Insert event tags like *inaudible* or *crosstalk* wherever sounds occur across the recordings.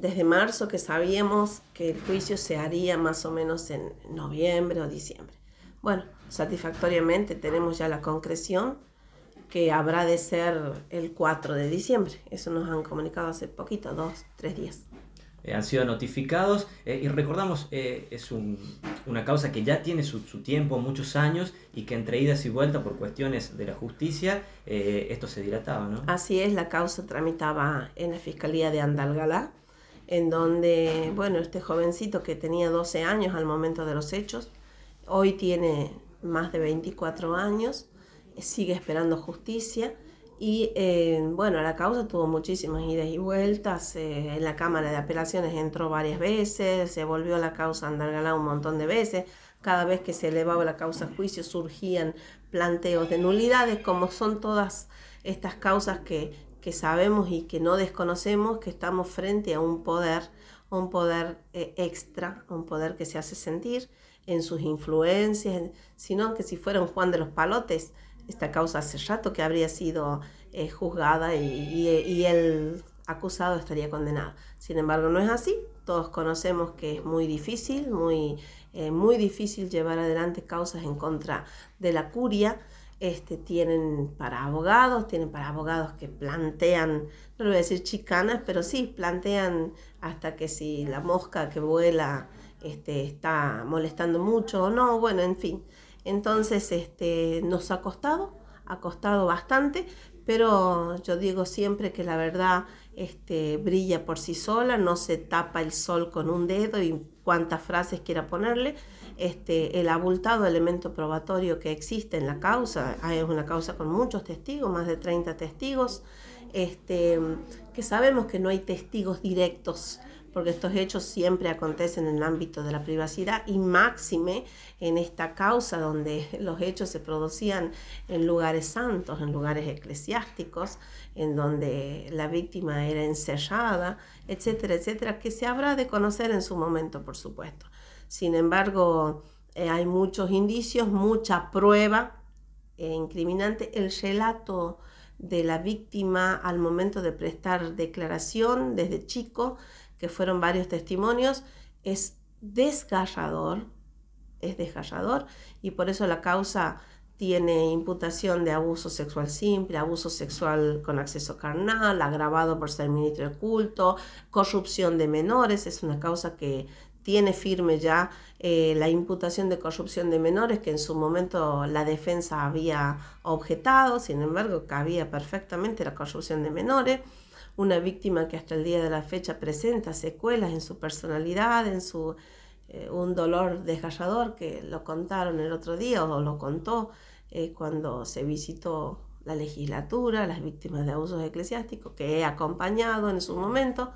desde marzo que sabíamos que el juicio se haría más o menos en noviembre o diciembre. Bueno, satisfactoriamente tenemos ya la concreción que habrá de ser el 4 de diciembre. Eso nos han comunicado hace poquito, dos, tres días. Eh, han sido notificados eh, y recordamos, eh, es una causa que ya tiene su, su, tiempo, muchos años, y que entre idas y vueltas por cuestiones de la justicia, esto se dilataba, ¿no? Así es, la causa tramitaba en la Fiscalía de Andalgalá, en donde, bueno, este jovencito que tenía 12 años al momento de los hechos, hoy tiene más de 24 años, sigue esperando justicia y, eh, bueno, la causa tuvo muchísimas idas y vueltas, eh, en la Cámara de Apelaciones entró varias veces, se volvió la causa a un montón de veces, cada vez que se elevaba la causa a juicio surgían planteos de nulidades, como son todas estas causas que que sabemos y que no desconocemos que estamos frente a un poder, un poder eh, extra, un poder que se hace sentir en sus influencias, sino que si fuera un Juan de los Palotes, esta causa hace rato que habría sido eh, juzgada y, y, el acusado estaría condenado. Sin embargo, no es así. Todos conocemos que es muy difícil, muy, eh, muy difícil llevar adelante causas en contra de la curia. Este, tienen para abogados, tienen para abogados que plantean, no lo voy a decir chicanas, pero sí, plantean hasta que si la mosca que vuela este, está molestando mucho o no, bueno, en fin. Entonces este, nos ha costado, ha costado bastante, pero yo digo siempre que la verdad este, brilla por sí sola, no se tapa el sol con un dedo y cuantas frases quiera ponerle este, el abultado elemento probatorio que existe en la causa, ah, es una causa con muchos testigos, más de 30 testigos, este, que sabemos que no hay testigos directos porque estos hechos siempre acontecen en el ámbito de la privacidad y máxime en esta causa donde *laughs* los hechos se producían en lugares santos, en lugares eclesiásticos, en donde la víctima era encerrada, etcétera, etcétera, que se habrá de conocer en su momento, por supuesto. Sin embargo, eh, hay muchos indicios, mucha prueba eh, incriminante. El relato de la víctima al momento de prestar declaración desde chico que fueron varios testimonios, es desgarrador, es desgarrador y por eso la causa tiene imputación de abuso sexual simple, abuso sexual con acceso carnal, agravado por ser ministro de culto, corrupción de menores, es una causa que tiene firme ya eh, la imputación de corrupción de menores que en su momento la defensa había objetado, sin embargo cabía perfectamente la corrupción de menores una víctima que hasta el día de la fecha presenta secuelas en su personalidad, en su eh, un dolor desgarrador que lo contaron el otro día o lo contó eh, cuando se visitó la legislatura, las víctimas de abusos eclesiásticos, que he acompañado en su momento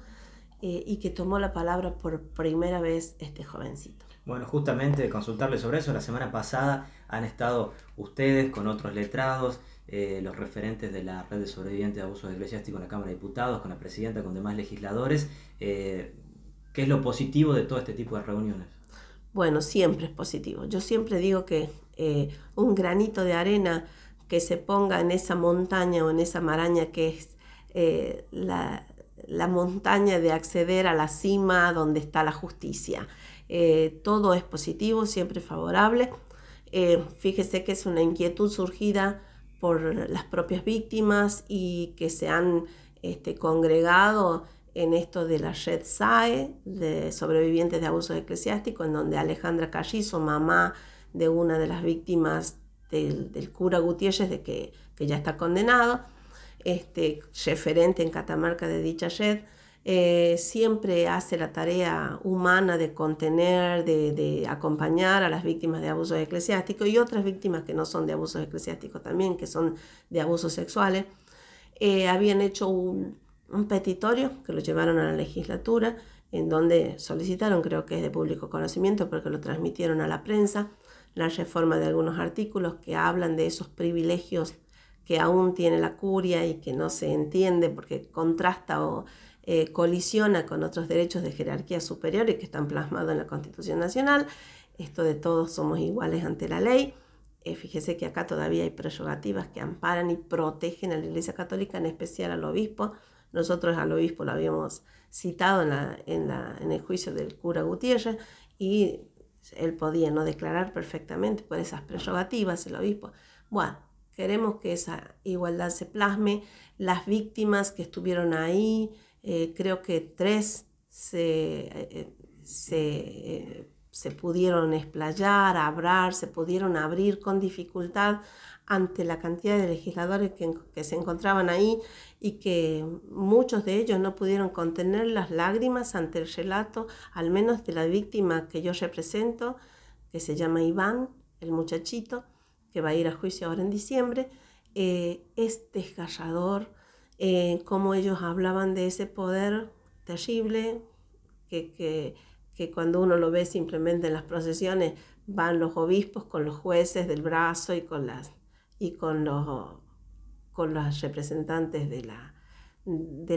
eh, y que tomó la palabra por primera vez este jovencito. Bueno, justamente consultarle sobre eso, la semana pasada han estado ustedes con otros letrados eh, los referentes de la red de sobrevivientes de abusos eclesiásticos en la Cámara de Diputados, con la presidenta, con demás legisladores. Eh, ¿Qué es lo positivo de todo este tipo de reuniones? Bueno, siempre es positivo. Yo siempre digo que eh, un granito de arena que se ponga en esa montaña o en esa maraña que es la, montaña de acceder a la cima donde está la justicia. todo es positivo, siempre favorable. fíjese que es una inquietud surgida por las propias víctimas y que se han este, congregado en esto de la Red SAE, de sobrevivientes de abusos eclesiásticos, en donde Alejandra Callizo, mamá de una de las víctimas del, cura Gutiérrez, de que, que, ya está condenado, este, referente en Catamarca de dicha red, eh, siempre hace la tarea humana de contener, de, de, acompañar a las víctimas de abusos eclesiásticos y otras víctimas que no son de abusos eclesiásticos también, que son de abusos sexuales, eh, habían hecho un, un petitorio que lo llevaron a la legislatura, en donde solicitaron, creo que es de público conocimiento porque lo transmitieron a la prensa, la reforma de algunos artículos que hablan de esos privilegios que aún tiene la curia y que no se entiende porque contrasta o eh, colisiona con otros derechos de jerarquía superior y que están plasmados en la Constitución Nacional, esto de todos somos iguales ante la ley. Eh, fíjese que acá todavía hay prerrogativas que amparan y protegen a la Iglesia Católica, en especial al obispo. Nosotros al obispo lo habíamos citado en, en el juicio del cura Gutiérrez y él podía no declarar perfectamente por esas prerrogativas el obispo. Bueno, queremos que esa igualdad se plasme, las víctimas que estuvieron ahí, eh, creo que tres se, eh, eh, pudieron explayar, abrir se pudieron abrir con dificultad ante la cantidad de legisladores que, se encontraban ahí y que muchos de ellos no pudieron contener las lágrimas ante el relato, al menos de la víctima que yo represento, que se llama Iván, el muchachito, que va a ir a juicio ahora en diciembre. Eh, es desgarrador como cómo ellos hablaban de ese poder terrible, que, cuando uno lo ve simplemente en las procesiones, van los obispos con los jueces del brazo y con los representantes de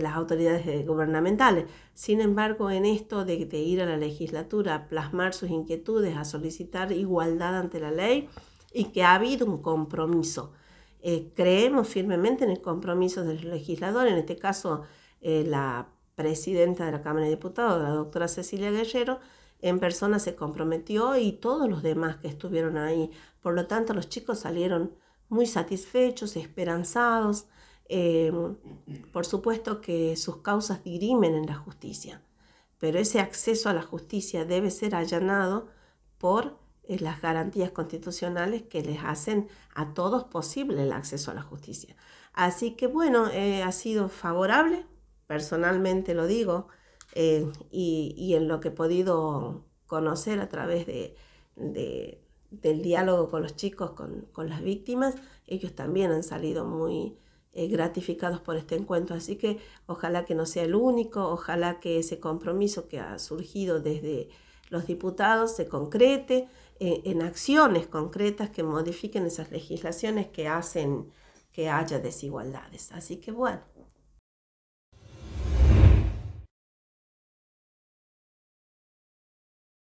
las autoridades gubernamentales. Sin embargo, en esto de, ir a la legislatura, a plasmar sus inquietudes, a solicitar igualdad ante la ley y que ha habido un compromiso eh, creemos firmemente en el compromiso del legislador, en este caso eh, la presidenta de la Cámara de Diputados, la doctora Cecilia Guerrero, en persona se comprometió y todos los demás que estuvieron ahí. Por lo tanto, los chicos salieron muy satisfechos, esperanzados. Em, por supuesto que sus causas dirimen en la justicia, pero ese acceso a la justicia debe ser allanado por eh, las garantías constitucionales que les hacen a todos posible el acceso a la justicia. Así que bueno, eh, ha sido favorable, personalmente lo digo, eh, y, en lo que he podido conocer a través del diálogo con los chicos, con, con, las víctimas, ellos también han salido muy gratificados por este encuentro. Así que ojalá que no sea el único, ojalá que ese compromiso que ha surgido desde los diputados se concrete eh, en acciones concretas que modifiquen esas legislaciones que hacen que haya desigualdades. Así que bueno.